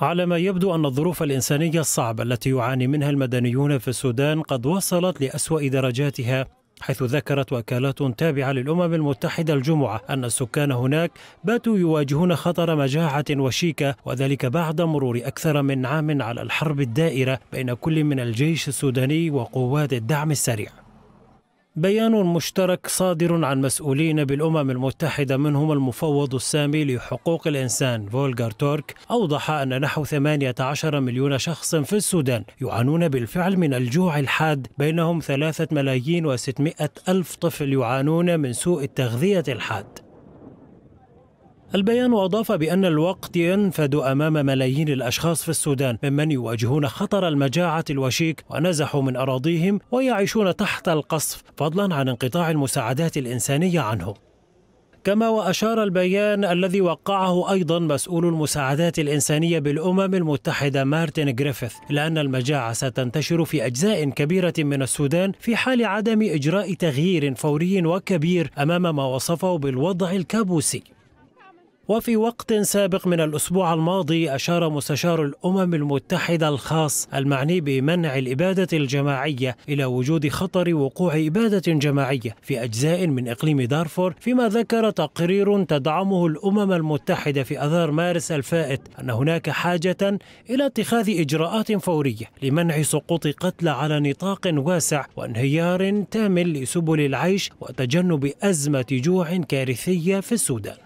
على ما يبدو أن الظروف الإنسانية الصعبة التي يعاني منها المدنيون في السودان قد وصلت لأسوأ درجاتها حيث ذكرت وكالات تابعة للأمم المتحدة الجمعة أن السكان هناك باتوا يواجهون خطر مجاعة وشيكة وذلك بعد مرور أكثر من عام على الحرب الدائرة بين كل من الجيش السوداني وقوات الدعم السريع بيان مشترك صادر عن مسؤولين بالأمم المتحدة منهم المفوض السامي لحقوق الإنسان فولغر تورك أوضح أن نحو 18 مليون شخص في السودان يعانون بالفعل من الجوع الحاد بينهم 3 ملايين و600 ألف طفل يعانون من سوء التغذية الحاد البيان أضاف بأن الوقت ينفد أمام ملايين الأشخاص في السودان ممن يواجهون خطر المجاعة الوشيك ونزحوا من أراضيهم ويعيشون تحت القصف فضلا عن انقطاع المساعدات الإنسانية عنهم كما وأشار البيان الذي وقعه أيضا مسؤول المساعدات الإنسانية بالأمم المتحدة مارتن جريفيث إلى أن المجاعة ستنتشر في أجزاء كبيرة من السودان في حال عدم إجراء تغيير فوري وكبير أمام ما وصفه بالوضع الكابوسي وفي وقت سابق من الأسبوع الماضي أشار مستشار الأمم المتحدة الخاص المعني بمنع الإبادة الجماعية إلى وجود خطر وقوع إبادة جماعية في أجزاء من إقليم دارفور فيما ذكر تقرير تدعمه الأمم المتحدة في أذار مارس الفائت أن هناك حاجة إلى اتخاذ إجراءات فورية لمنع سقوط قتلى على نطاق واسع وانهيار تام لسبل العيش وتجنب أزمة جوع كارثية في السودان